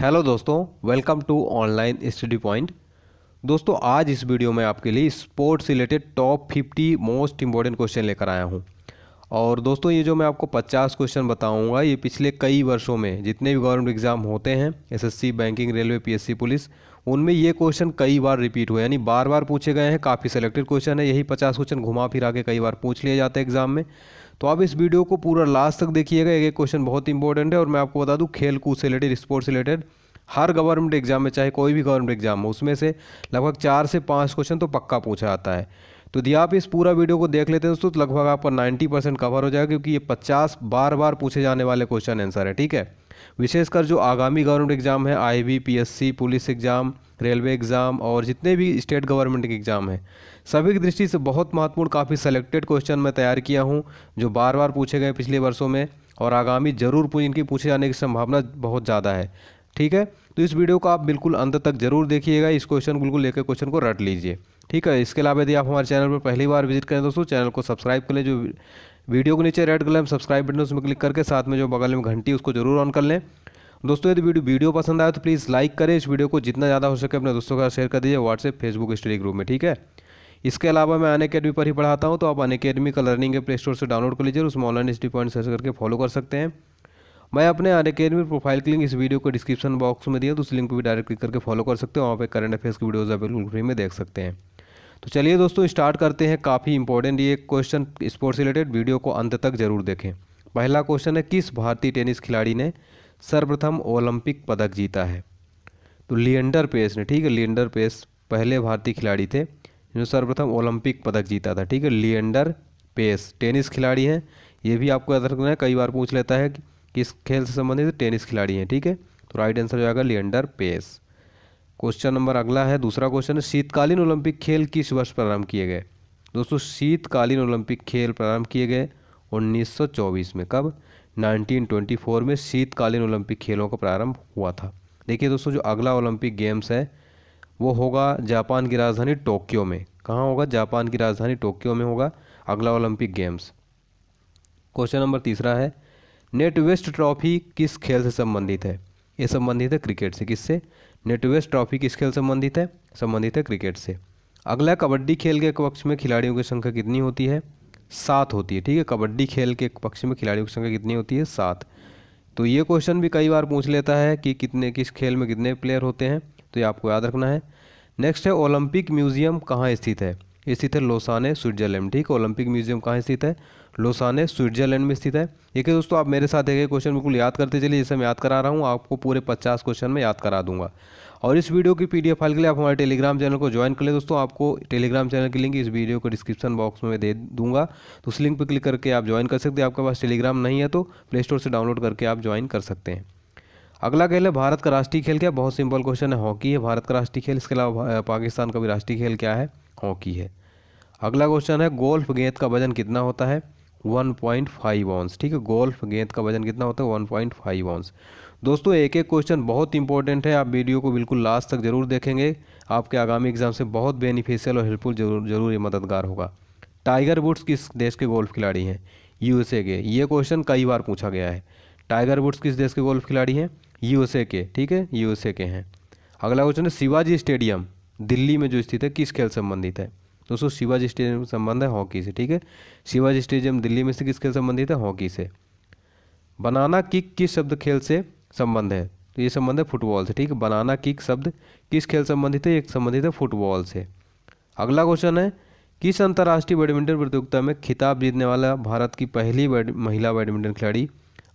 hello दोस्तों welcome to online study point दोस्तों आज इस वीडियो में आपके लिए sports related top 50 most important question लेकर आया हूँ और दोस्तों ये जो मैं आपको 50 क्वेश्चन बताऊंगा ये पिछले कई वर्षों में जितने भी गवर्नमेंट एग्ज़ाम होते हैं SSC banking railway PSC police उनमें ये क्वेश्चन कई बार रिपीट हुए यानी बार बार पूछे गए हैं काफ़ी सेलेक्टेड क्वेश्चन है यही पचास क्वेश्चन घुमा फिरा के कई बार पूछ लिए जाते हैं एग्जाम में तो आप इस वीडियो को पूरा लास्ट तक देखिएगा एक एक क्वेश्चन बहुत इंपॉर्टेंट है और मैं आपको बता दूँ खेल कूद से रिलेटेड स्पोर्ट्स से रिलेटेड हर गवर्नमेंट एग्जाम में चाहे कोई भी गवर्नमेंट एग्जाम हो उसमें से लगभग चार से पाँच क्वेश्चन तो पक्का पूछा जाता है तो यदि आप इस पूरा वीडियो को देख लेते हैं दोस्तों तो लगभग आपका 90 परसेंट कवर हो जाएगा क्योंकि ये 50 बार बार पूछे जाने वाले क्वेश्चन आंसर है ठीक है विशेषकर जो आगामी गवर्नमेंट एग्जाम है I C police exam railway exam और जितने भी स्टेट गवर्नमेंट के एग्ज़ाम हैं सभी की दृष्टि से बहुत महत्वपूर्ण काफ़ी सेलेक्टेड क्वेश्चन मैं तैयार किया हूँ जो बार बार पूछे गए पिछले वर्षों में और आगामी जरूर इनकी पूछे जाने की संभावना बहुत ज़्यादा है ठीक है तो इस वीडियो को आप बिल्कुल अंत तक जरूर देखिएगा इस क्वेश्चन बिल्कुल लेकर क्वेश्चन को रट लीजिए ठीक है इसके अलावा यदि आप हमारे चैनल पर पहली बार विजिट करें दोस्तों चैनल को सब्सक्राइब कर लें जो वीडियो के नीचे रेड कलर में सब्सक्राइब बटन उसमें क्लिक करके साथ में जो बगल में घंटी उसको जरूर ऑन कर लें दोस्तों यदि वीडियो वीडियो पसंद आए तो प्लीज़ लाइक करें इस वीडियो को जितना ज़्यादा हो सके अपने दोस्तों के साथ शेयर कर दीजिए व्हाट्सएप फेसबुक स्टडी ग्रुप में ठीक है इसके अलावा मैं अन अकेडमी पर ही पढ़ाता हूँ तो आप अन अकेडमी का लर्निंग के प्ले स्टोर से डाउनलोड कर लीजिए और उसमें ऑनलाइन स्टडी पॉइंट सर्च करके फॉलो कर सकते हैं मैं अपने अन अकेडमी प्रोफाइल की लिंक इस वीडियो को डिस्क्रिप्शन बॉक्स में दिया तो उस लिंक को भी डायरेक्ट क्लिक करके फॉलो कर सकते हैं वहाँ पर करंट अफेयर्स की वीडियोज़ आप बिल्कुल फ्री में देख सकते हैं तो चलिए दोस्तों स्टार्ट करते हैं काफ़ी इंपॉर्टेंट ये क्वेश्चन स्पोर्ट्स रिलेटेड वीडियो को अंत तक जरूर देखें पहला क्वेश्चन है किस भारतीय टेनिस खिलाड़ी ने सर्वप्रथम ओलंपिक पदक जीता है तो लियंडर पेस ने ठीक है लियंडर पेस पहले भारतीय खिलाड़ी थे जिन्होंने सर्वप्रथम ओलंपिक पदक जीता था ठीक है लियंडर पेस टेनिस खिलाड़ी हैं ये भी आपको याद रखना है कई बार पूछ लेता है कि किस खेल से संबंधित टेनिस खिलाड़ी हैं ठीक है तो राइट आंसर हो जाएगा लियंडर पेस क्वेश्चन नंबर अगला है दूसरा क्वेश्चन है शीतकालीन ओलंपिक खेल किस वर्ष प्रारंभ किए गए दोस्तों शीतकालीन ओलंपिक खेल प्रारंभ किए गए 1924 में कब 1924 में शीतकालीन ओलंपिक खेलों का प्रारंभ हुआ था देखिए दोस्तों जो अगला ओलंपिक गेम्स है वो होगा जापान की राजधानी टोक्यो में कहाँ होगा जापान की राजधानी टोक्यो में होगा अगला ओलंपिक गेम्स क्वेश्चन नंबर तीसरा है नेट वेस्ट ट्रॉफी किस खेल से संबंधित है ये संबंधित है क्रिकेट से किससे नेटवेस्ट ट्रॉफी किस खेल संबंधित है संबंधित है क्रिकेट से अगला कबड्डी खेल के पक्ष में खिलाड़ियों की संख्या कितनी होती है सात होती है ठीक है कबड्डी खेल के पक्ष में खिलाड़ियों की संख्या कितनी होती है सात तो ये क्वेश्चन भी कई बार पूछ लेता है कि कितने किस खेल में कितने प्लेयर होते हैं तो ये आपको याद रखना है नेक्स्ट है ओलंपिक म्यूजियम कहाँ स्थित है स्थित है लोसाने स्विट्जरलैंड ठीक है ओलंपिक म्यूजियम कहाँ स्थित है लोसाने स्विट्जरलैंड में स्थित है देखिए दोस्तों आप मेरे साथ एक क्वेश्चन बिल्कुल याद करते चलिए जैसे मैं याद करा रहा हूँ आपको पूरे पचास क्वेश्चन में याद करा दूंगा और इस वीडियो की पी फाइल के लिए आप हमारे टेलीग्राम चैनल को ज्वाइन कर ले दोस्तों आपको टेलीग्राम चैनल की लिंक इस वीडियो को डिस्क्रिप्शन बॉक्स में दे दूंगा तो उस लिंक पर क्लिक करके आप ज्वाइन कर सकते हैं आपके पास टेलीग्राम नहीं है तो प्ले स्टोर से डाउनलोड करके आप ज्वाइन कर सकते हैं अगला खेल है भारत का राष्ट्रीय खेल क्या बहुत सिंपल क्वेश्चन है हॉकी है भारत का राष्ट्रीय खेल इसके अलावा पाकिस्तान का भी राष्ट्रीय खेल क्या है हॉकी है अगला क्वेश्चन है गोल्फ गेंद का वजन कितना होता है 1.5 ऑंस ठीक है गोल्फ गेंद का वजन कितना होता है 1.5 ऑंस दोस्तों एक एक क्वेश्चन बहुत इंपॉर्टेंट है आप वीडियो को बिल्कुल लास्ट तक जरूर देखेंगे आपके आगामी एग्जाम से बहुत बेनिफिशियल और हेल्पफुल जरूर जरूर ये मददगार होगा टाइगर वुड्स किस देश के गोल्फ खिलाड़ी हैं यूएसए के ये क्वेश्चन कई बार पूछा गया है टाइगर वुड्स किस देश के गोल्फ खिलाड़ी हैं यूएसए के ठीक है यूएसए के हैं अगला क्वेश्चन है शिवाजी स्टेडियम दिल्ली में जो स्थित है किस खेल संबंधित है दोस्तों शिवाजी स्टेडियम संबंध है हॉकी से ठीक है शिवाजी स्टेडियम दिल्ली में से किस खेल संबंधित है हॉकी से बनाना किक किस शब्द खेल से संबंध है तो ये संबंध है फुटबॉल से ठीक है बनाना किक शब्द किस खेल संबंधित है ये संबंधित है फुटबॉल से अगला क्वेश्चन है किस अंतर्राष्ट्रीय बैडमिंटन प्रतियोगिता में खिताब जीतने वाला भारत की पहली बैड, महिला बैडमिंटन खिलाड़ी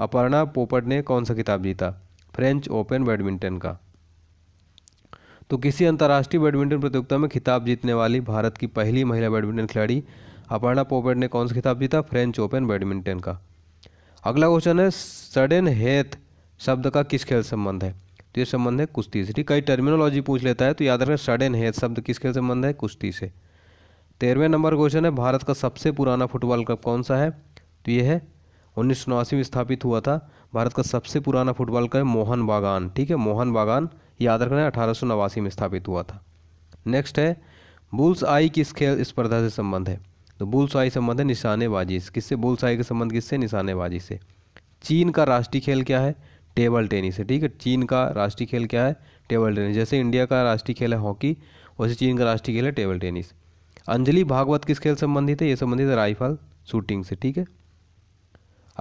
अपर्णा पोपट ने कौन सा खिताब जीता फ्रेंच ओपन बैडमिंटन का तो किसी अंतर्राष्ट्रीय बैडमिंटन प्रतियोगिता में खिताब जीतने वाली भारत की पहली महिला बैडमिंटन खिलाड़ी अपर्णा पोपेट ने कौन सा खिताब जीता फ्रेंच ओपन बैडमिंटन का अगला क्वेश्चन है सडन हेथ शब्द का किस खेल संबंध है तो ये संबंध है कुश्ती से ठीक कई टर्मिनोलॉजी पूछ लेता है तो याद रखें सडन हेथ शब्द किस खेल संबंध है कुश्ती से तेरहवें नंबर क्वेश्चन है भारत का सबसे पुराना फुटबॉल क्लब कौन सा है तो ये है उन्नीस में स्थापित हुआ था भारत का सबसे पुराना फुटबॉल है मोहन बागान ठीक है मोहन बागान याद रखना है अठारह में स्थापित हुआ था नेक्स्ट है बुल्स आई किस खेल स्पर्धा से संबंध है तो बुल्स आई संबंध है निशानेबाजी किससे बुल्स आई का संबंध किससे निशानेबाजी से चीन का राष्ट्रीय खेल क्या है टेबल टेनिस है ठीक है चीन का राष्ट्रीय खेल क्या है टेबल टेनिस जैसे इंडिया का राष्ट्रीय खेल है हॉकी वैसे चीन का राष्ट्रीय खेल है टेबल टेनिस अंजलि भागवत किस खेल संबंधित है ये संबंधित है राइफल शूटिंग से ठीक है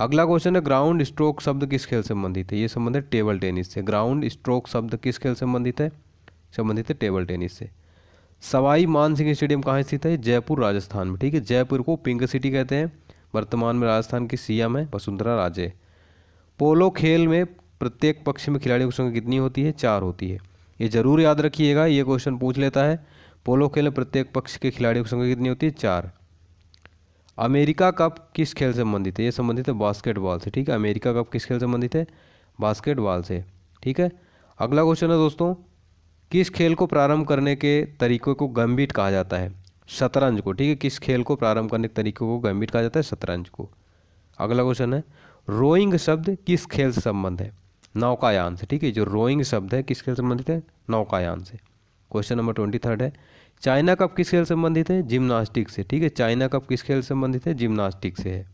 अगला क्वेश्चन है ग्राउंड स्ट्रोक शब्द किस खेल से संबंधित है ये संबंधित है टेबल टेनिस से ग्राउंड स्ट्रोक शब्द किस खेल से संबंधित है संबंधित है टेबल टेनिस से सवाई मानसिंह स्टेडियम कहाँ स्थित है जयपुर राजस्थान में ठीक है जयपुर को पिंक सिटी कहते हैं वर्तमान में राजस्थान की सीएम है वसुंधरा राजे पोलो खेल में प्रत्येक पक्ष में खिलाड़ियों की संख्या कितनी होती है चार होती है ये जरूर याद रखिएगा ये क्वेश्चन पूछ लेता है पोलो खेल में प्रत्येक पक्ष के खिलाड़ियों की संख्या कितनी होती है चार अमेरिका कप किस खेल से संबंधित है ये संबंधित है बास्केटबॉल से ठीक है अमेरिका कप किस खेल से संबंधित है बास्केटबॉल से ठीक है अगला क्वेश्चन है दोस्तों किस खेल को प्रारंभ करने के तरीकों को गंभीर कहा जाता है शतरंज को ठीक है किस खेल को प्रारंभ करने के तरीकों को गंभीर कहा जाता है शतरंज को अगला क्वेश्चन है रोइंग शब्द किस खेल से संबंध है नौकायान से ठीक है जो रोइंग शब्द है किस खेल से संबंधित है नौकायान से क्वेश्चन नंबर ट्वेंटी थर्ड है चाइना कप किस खेल संबंधित है जिम्नास्टिक से ठीक है चाइना कप किस खेल संबंधित है जिम्नास्टिक से है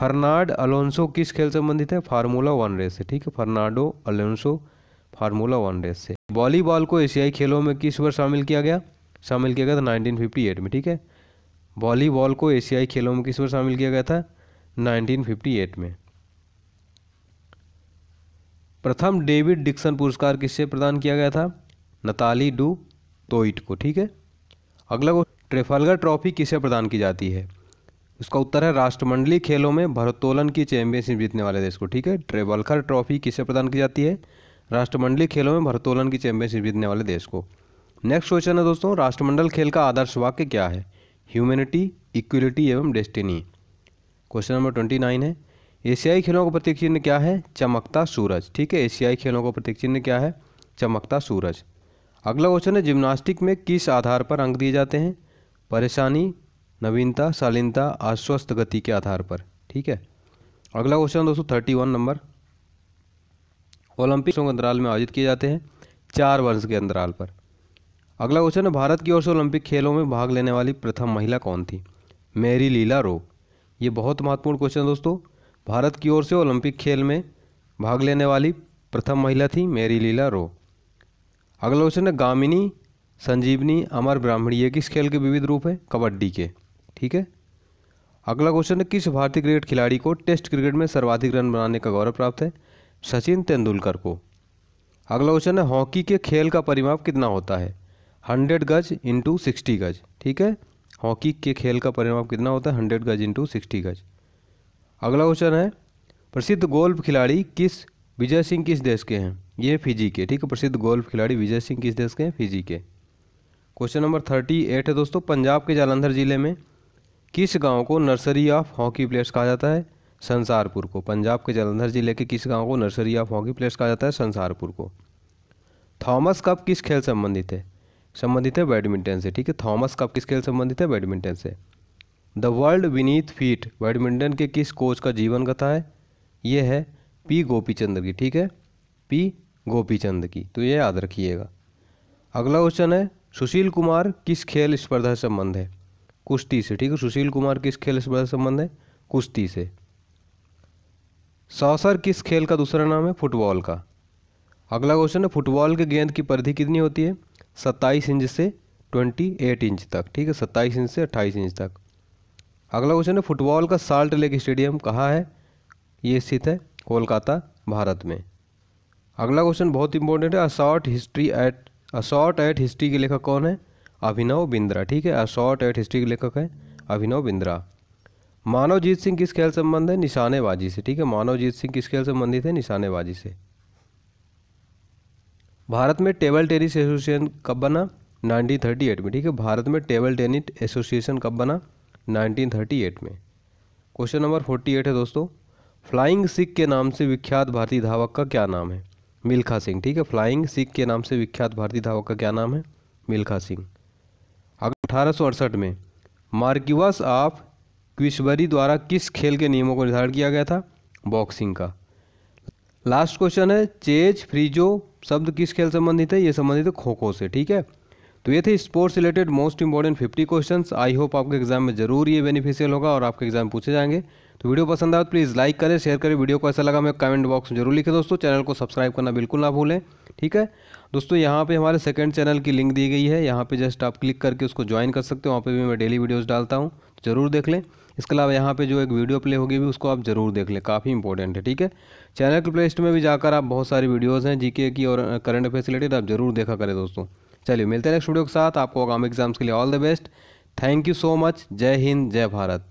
फर्नाड अलोंसो किस खेल संबंधित है फार्मूला वन रेस से ठीक है Fernando Alonso formula one race से वॉलीबॉल को एशियाई खेलों में किस वर्ष शामिल किया गया शामिल किया गया था नाइनटीन में ठीक है वॉलीबॉल को एशियाई खेलों में किस वर्ष शामिल किया गया था नाइनटीन में प्रथम डेविड डिक्सन पुरस्कार किससे प्रदान किया गया था नताली डू तोइट को ठीक है अगला को ट्रेफालगर ट्रॉफी किसे प्रदान की जाती है उसका उत्तर है राष्ट्रमंडलीय खेलों में भरोत्तोलन की चैंपियनशिप जीतने वाले देश को ठीक है ट्रेवलखर ट्रॉफी किसे प्रदान की जाती है राष्ट्रमंडलीय खेलों में भरोत्तोलन की चैंपियनशिप जीतने वाले देश को नेक्स्ट क्वेश्चन है दोस्तों राष्ट्रमंडल खेल का आदर्श वाक्य क्या है ह्यूमेनिटी इक्वलिटी एवं destiny question number twenty nine है एशियाई खेलों का प्रतीक चिन्ह क्या है चमकता सूरज ठीक है एशियाई खेलों का प्रतीक चिन्ह क्या है चमकता सूरज अगला क्वेश्चन है जिम्नास्टिक में किस आधार पर अंक दिए जाते हैं परेशानी नवीनता शालीनता आश्वस्त गति के आधार पर ठीक है अगला क्वेश्चन दोस्तों थर्टी वन नंबर ओलंपिक के अंतराल में आयोजित किए जाते हैं चार वर्ष के अंतराल पर अगला क्वेश्चन है भारत की ओर से ओलंपिक खेलों में भाग लेने वाली प्रथम महिला कौन थी मेरी लीला रो ये बहुत महत्वपूर्ण क्वेश्चन दोस्तों भारत की ओर से ओलंपिक खेल में भाग लेने वाली प्रथम महिला थी मेरी लीला रो अगला क्वेश्चन है गामिनी संजीवनी अमर ब्राह्मणी ये किस खेल के विविध रूप है कबड्डी के ठीक है अगला क्वेश्चन है किस भारतीय क्रिकेट खिलाड़ी को टेस्ट क्रिकेट में सर्वाधिक रन बनाने का गौरव प्राप्त है सचिन तेंदुलकर को अगला क्वेश्चन है हॉकी के खेल का परिमाप कितना होता है हंड्रेड गज इंटू सिक्सटी गज ठीक है हॉकी के खेल का परिमाप कितना होता है हंड्रेड गज इंटू सिक्सटी गज अगला क्वेश्चन है प्रसिद्ध गोल्फ खिलाड़ी किस विजय सिंह किस देश के हैं ये फिजी के ठीक है प्रसिद्ध गोल्फ खिलाड़ी विजय सिंह किस देश के हैं फिजी के क्वेश्चन नंबर थर्टी एट है दोस्तों पंजाब के जालंधर जिले में किस गांव को नर्सरी ऑफ हॉकी प्लेयर्स कहा जाता है संसारपुर को पंजाब के जालंधर जिले के किस गांव को नर्सरी ऑफ हॉकी प्लेयर्स कहा जाता है संसारपुर को थॉमस कप किस खेल संबंधित है संबंधित है बैडमिंटन से ठीक है थॉमस कप किस खेल संबंधित है बैडमिंटन से the world beneath feet badminton के किस कोच का जीवन कथा है यह है पी गोपी चंद्र की ठीक है पी गोपी की तो ये याद रखिएगा अगला क्वेश्चन है सुशील कुमार किस खेल स्पर्धा से संबंध है कुश्ती से ठीक है सुशील कुमार किस खेल स्पर्धा से संबंध है कुश्ती से सौसर किस खेल का दूसरा नाम है फुटबॉल का अगला क्वेश्चन है फुटबॉल के गेंद की परिधि कितनी होती है सत्ताईस इंच से ट्वेंटी एट इंच तक ठीक है सत्ताईस इंच से अट्ठाईस इंच तक अगला क्वेश्चन है फुटबॉल का साल्ट लेक स्टेडियम कहाँ है ये स्थित है कोलकाता भारत में अगला क्वेश्चन बहुत इंपॉर्टेंट है a shot history at a shot at history के लेखक कौन है अभिनव बिंद्रा ठीक है अशॉर्ट एट हिस्ट्री के लेखक है अभिनव बिंद्रा मानवजीत सिंह किस खेल संबंध है निशानेबाजी से ठीक है मानवजीत सिंह किस खेल संबंधित है निशानेबाजी से भारत में टेबल टेनिस एसोसिएशन कब बना 1938 में ठीक है भारत में टेबल टेनिस एसोसिएशन कब बना 1938 में क्वेश्चन नंबर 48 है दोस्तों फ्लाइंग सिख के नाम से विख्यात भारतीय धावक का क्या नाम है मिल्खा सिंह ठीक है फ्लाइंग सिख के नाम से विख्यात भारतीय धावक का क्या नाम है मिल्खा सिंह अठारह सौ में मार्किवस ऑफ क्विशबरी द्वारा किस खेल के नियमों को निर्धारण किया गया था बॉक्सिंग का लास्ट क्वेश्चन है चेज फ्रीजो शब्द किस खेल संबंधित है ये संबंधित है खो खो से ठीक है तो ये थे sports related most important 50 questions I hope आपके एग्जाम में जरूर ये बेनिफिशियल होगा और आपके एग्जाम पूछे जाएंगे तो वीडियो पसंद आए तो प्लीज़ लाइक करें शेयर करें वीडियो को ऐसा लगा मैं कमेंट बॉक्स में जरूर लिखें दोस्तों चैनल को सब्सक्राइब करना बिल्कुल ना भूलें ठीक है दोस्तों यहाँ पे हमारे सेकंड चैनल की लिंक दी गई है यहाँ पे जस्ट आप क्लिक करके उसको ज्वाइन कर सकते हो वहाँ पे भी मैं डेली वीडियोस डालता हूँ तो जरूर देख लें इसके अलावा यहाँ पे जो एक वीडियो प्ले होगी भी उसको आप जरूर देख लें काफ़ी इंपॉर्टेंट है ठीक है चैनल के प्लेलिस्ट में भी जाकर आप बहुत सारी वीडियोज़ हैं जी की और करंट अफेयर रिलेटेड आप जरूर देखा करें दोस्तों चलिए मिलते हैं नेक्स्ट वीडियो के साथ आपको आगामी एग्जाम्स के लिए all the best thank you so much जय हिंद जय भारत